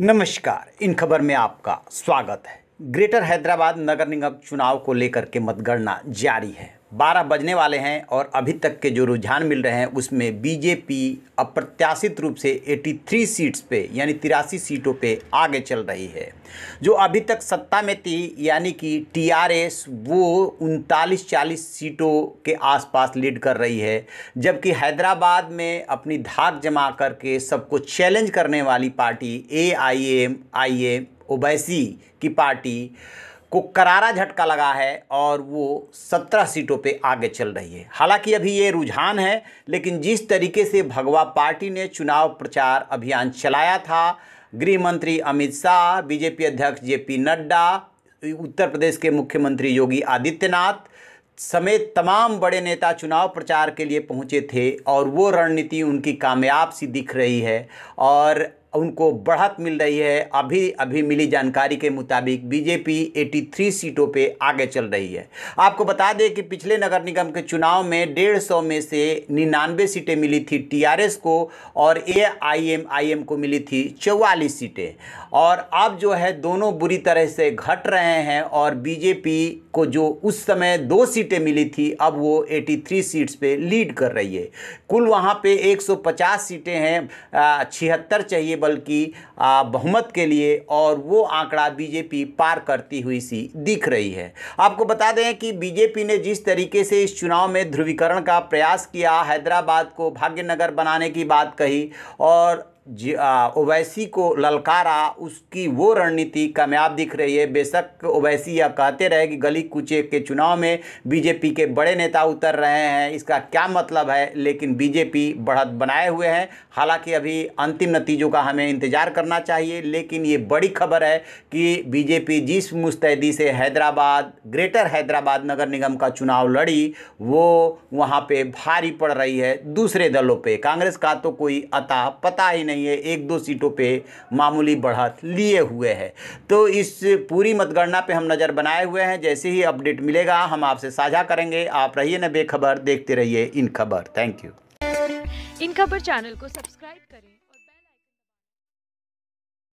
नमस्कार इन खबर में आपका स्वागत है ग्रेटर हैदराबाद नगर निगम चुनाव को लेकर के मतगणना जारी है बारह बजने वाले हैं और अभी तक के जो रुझान मिल रहे हैं उसमें बीजेपी अप्रत्याशित रूप से 83 सीट्स पे यानी तिरासी सीटों पे आगे चल रही है जो अभी तक सत्ता में थी यानी कि टीआरएस वो उनतालीस चालीस सीटों के आसपास लीड कर रही है जबकि हैदराबाद में अपनी धाक जमा करके सबको चैलेंज करने वाली party A I M I M Owaisi की पार्टी को करारा झटका लगा है और वो सत्रह सीटों पे आगे चल रही है हालांकि अभी ये रुझान है लेकिन जिस तरीके से भगवा पार्टी ने चुनाव प्रचार अभियान चलाया था गृह मंत्री अमित शाह बीजेपी अध्यक्ष जे पी नड्डा उत्तर प्रदेश के मुख्यमंत्री योगी आदित्यनाथ समेत तमाम बड़े नेता चुनाव प्रचार के लिए पहुंचे थे और वो रणनीति उनकी कामयाब सी दिख रही है और उनको बढ़त मिल रही है अभी अभी मिली जानकारी के मुताबिक बीजेपी 83 सीटों पे आगे चल रही है आपको बता दें कि पिछले नगर निगम के चुनाव में डेढ़ सौ में से निन्यानवे सीटें मिली थी टीआरएस को और एआईएमआईएम को मिली थी चौवालीस सीटें और अब जो है दोनों बुरी तरह से घट रहे हैं और बीजेपी को जो उस समय दो सीटें मिली थी अब वो थ्री सीट्स पे लीड कर रही है कुल वहाँ पे पचास सीटें हैं छिहत्तर चाहिए बल की बहुमत के लिए और वो आंकड़ा बीजेपी पार करती हुई सी दिख रही है आपको बता दें कि बीजेपी ने जिस तरीके से इस चुनाव में ध्रुवीकरण का प्रयास किया हैदराबाद को भाग्यनगर बनाने की बात कही और ओवैसी को ललकारा उसकी वो रणनीति कामयाब दिख रही है बेशक ओवैसी यह कहते रहे कि गली कुचे के चुनाव में बीजेपी के बड़े नेता उतर रहे हैं इसका क्या मतलब है लेकिन बीजेपी बढ़त बनाए हुए हैं हालांकि अभी अंतिम नतीजों का हमें इंतज़ार करना चाहिए लेकिन ये बड़ी खबर है कि बीजेपी जिस मुस्तैदी से हैदराबाद ग्रेटर हैदराबाद नगर निगम का चुनाव लड़ी वो वहाँ पर भारी पड़ रही है दूसरे दलों पर कांग्रेस का तो कोई अता पता ही नहीं नहीं है एक दो सीटों पे मामूली बढ़त लिए हुए है तो इस पूरी मतगणना पे हम नज़र बनाए हुए हैं जैसे ही अपडेट मिलेगा हम आपसे साझा करेंगे आप रहिए न बेखबर देखते रहिए इन खबर थैंक यू इन खबर चैनल को सब्सक्राइब करें